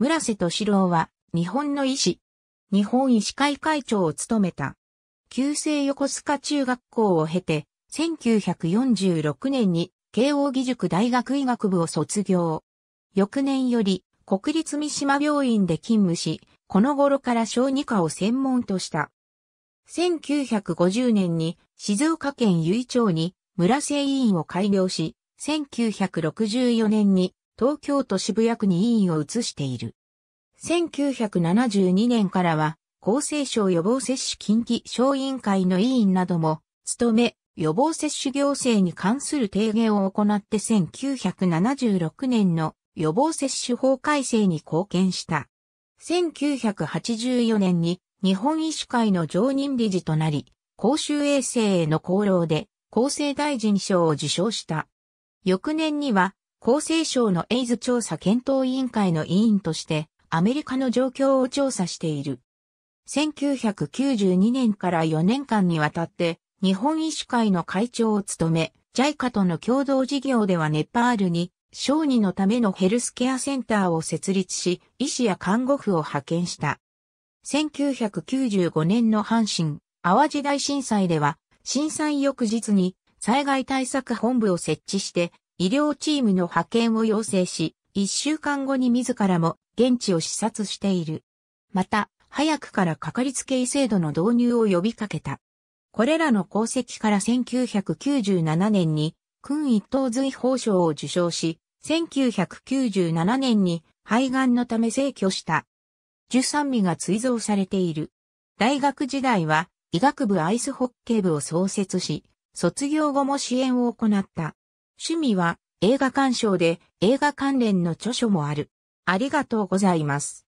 村瀬敏郎は、日本の医師。日本医師会会長を務めた。旧制横須賀中学校を経て、1946年に慶応義塾大学医学部を卒業。翌年より国立三島病院で勤務し、この頃から小児科を専門とした。1950年に静岡県由井町に村瀬委員を開業し、1964年に東京都渋谷区に委員を移している。1972年からは、厚生省予防接種近畿省委員会の委員なども、務め、予防接種行政に関する提言を行って1976年の予防接種法改正に貢献した。1984年に日本医師会の常任理事となり、公衆衛生への功労で厚生大臣賞を受賞した。翌年には厚生省のエイズ調査検討委員会の委員として、アメリカの状況を調査している。1992年から4年間にわたって、日本医師会の会長を務め、JICA との共同事業ではネパールに、小児のためのヘルスケアセンターを設立し、医師や看護婦を派遣した。1995年の阪神、淡路大震災では、震災翌日に災害対策本部を設置して、医療チームの派遣を要請し、一週間後に自らも現地を視察している。また、早くからかかりつけ医制度の導入を呼びかけた。これらの功績から1997年に、君一等随法賞を受賞し、1997年に肺がんのため逝去した。13味が追贈されている。大学時代は医学部アイスホッケー部を創設し、卒業後も支援を行った。趣味は映画鑑賞で映画関連の著書もある。ありがとうございます。